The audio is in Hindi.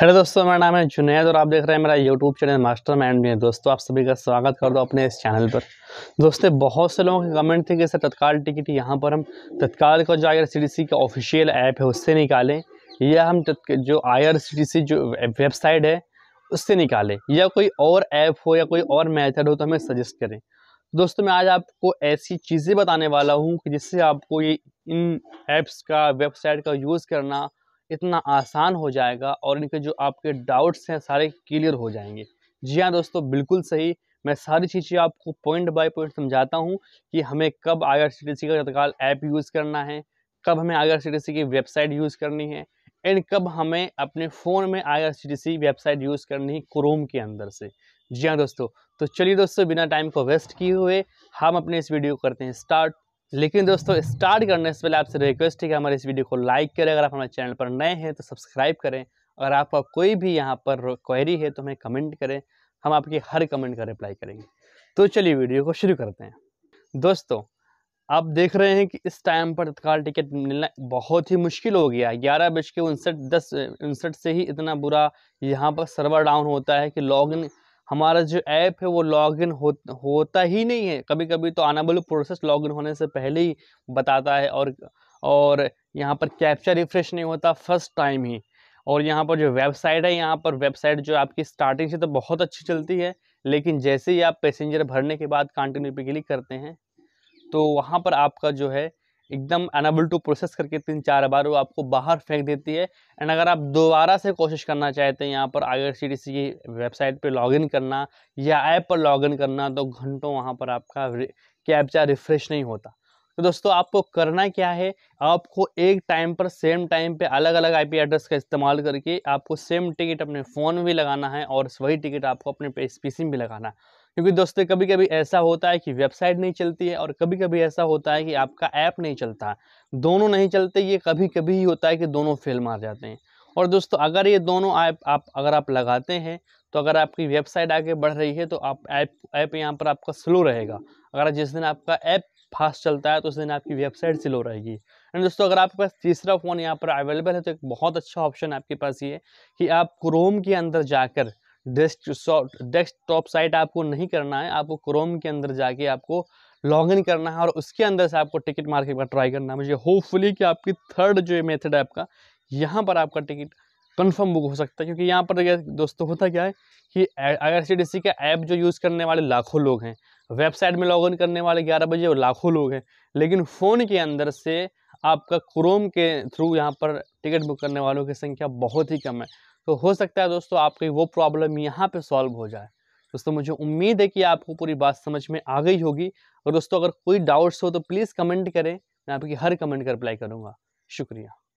हेलो दोस्तों मेरा नाम है जुनेद और आप देख रहे हैं मेरा यूट्यूब चैनल मास्टर माइंड में दोस्तों आप सभी का स्वागत कर दो अपने इस चैनल पर दोस्तों बहुत से लोगों के कमेंट थे कि सर तत्काल टिकट यहाँ पर हम तत्काल का जो आई आर का ऑफिशियल ऐप है उससे निकालें या हम जो आई जो वेबसाइट है उससे निकालें या कोई और ऐप हो या कोई और मैथड हो तो हमें सजेस्ट करें दोस्तों मैं आज आपको ऐसी चीज़ें बताने वाला हूँ कि जिससे आपको ये इन ऐप्स का वेबसाइट का यूज़ करना इतना आसान हो जाएगा और इनके जो आपके डाउट्स हैं सारे क्लियर हो जाएंगे जी हाँ दोस्तों बिल्कुल सही मैं सारी चीज़ें आपको पॉइंट बाय पॉइंट समझाता हूँ कि हमें कब आई का तत्काल ऐप यूज़ करना है कब हमें आई की वेबसाइट यूज़ करनी है एंड कब हमें अपने फ़ोन में आई वेबसाइट यूज़ करनी है क्रोम के अंदर से जी हाँ दोस्तों तो चलिए दोस्तों बिना टाइम को वेस्ट किए हुए हम अपने इस वीडियो को करते हैं स्टार्ट लेकिन दोस्तों स्टार्ट करने से पहले आपसे रिक्वेस्ट है कि हमारे इस वीडियो को लाइक करें अगर आप हमारे चैनल पर नए हैं तो सब्सक्राइब करें अगर आपका कोई भी यहाँ पर क्वेरी है तो हमें कमेंट करें हम आपकी हर कमेंट का कर रिप्लाई करेंगे तो चलिए वीडियो को शुरू करते हैं दोस्तों आप देख रहे हैं कि इस टाइम पर तत्काल टिकट मिलना बहुत ही मुश्किल हो गया है ग्यारह बज के उनसठ दस उनसठ से ही इतना बुरा यहाँ पर सर्वर डाउन होता है कि लॉगिन हमारा जो ऐप है वो लॉगिन हो होता ही नहीं है कभी कभी तो आना बोलो प्रोसेस लॉगिन होने से पहले ही बताता है और और यहाँ पर कैप्चर रिफ्रेश नहीं होता फर्स्ट टाइम ही और यहाँ पर जो वेबसाइट है यहाँ पर वेबसाइट जो आपकी स्टार्टिंग से तो बहुत अच्छी चलती है लेकिन जैसे ही आप पैसेंजर भरने के बाद कंटिन्यू पे क्लिक करते हैं तो वहाँ पर आपका जो है एकदम अनेबल टू प्रोसेस करके तीन चार बार वो आपको बाहर फेंक देती है एंड अगर आप दोबारा से कोशिश करना चाहते हैं यहाँ पर आई की वेबसाइट पर लॉगिन करना या ऐप पर लॉगिन करना तो घंटों वहाँ पर आपका कैप्चा रिफ्रेश नहीं होता तो दोस्तों आपको करना क्या है आपको एक टाइम पर सेम टाइम पे अलग अलग आईपी एड्रेस का इस्तेमाल करके आपको सेम टिकट अपने फ़ोन में भी लगाना है और वही टिकट आपको अपने पीसी में भी लगाना है क्योंकि दोस्तों कभी कभी ऐसा होता है कि वेबसाइट नहीं चलती है और कभी कभी ऐसा होता है कि आपका ऐप नहीं चलता दोनों नहीं चलते ये कभी कभी ही होता है कि दोनों फेल मार जाते हैं और दोस्तों अगर ये दोनों ऐप आप अगर आप लगाते हैं तो अगर आपकी वेबसाइट आगे बढ़ रही है तो आप ऐप ऐप यहाँ पर आपका स्लो रहेगा अगर जिस दिन आपका ऐप फास्ट चलता है तो उस दिन आपकी वेबसाइट स्लो रहेगी एंड दोस्तों अगर आपके पास तीसरा फ़ोन यहाँ पर अवेलेबल है तो एक बहुत अच्छा ऑप्शन आपके पास ये है कि आप क्रोम के अंदर जाकर डेस्क डेस्कटॉप साइट आपको नहीं करना है आपको क्रोम के अंदर जाके आपको लॉग इन करना है और उसके अंदर से आपको टिकट मार्केट का ट्राई करना है मुझे होपफुली कि आपकी थर्ड जो मेथड है आपका यहाँ पर आपका टिकट कन्फर्म बुक हो सकता है क्योंकि यहाँ पर दोस्तों होता क्या है कि आई का ऐप जो यूज़ करने वाले लाखों लोग हैं वेबसाइट में लॉग इन करने वाले ग्यारह बजे लाखों लोग हैं लेकिन फ़ोन के अंदर से आपका क्रोम के थ्रू यहाँ पर टिकट बुक करने वालों की संख्या बहुत ही कम है तो हो सकता है दोस्तों आपकी वो प्रॉब्लम यहाँ पे सॉल्व हो जाए दोस्तों मुझे उम्मीद है कि आपको पूरी बात समझ में आ गई होगी और दोस्तों अगर कोई डाउट्स हो तो प्लीज़ कमेंट करें मैं आपकी हर कमेंट का रिप्लाई करूँगा शुक्रिया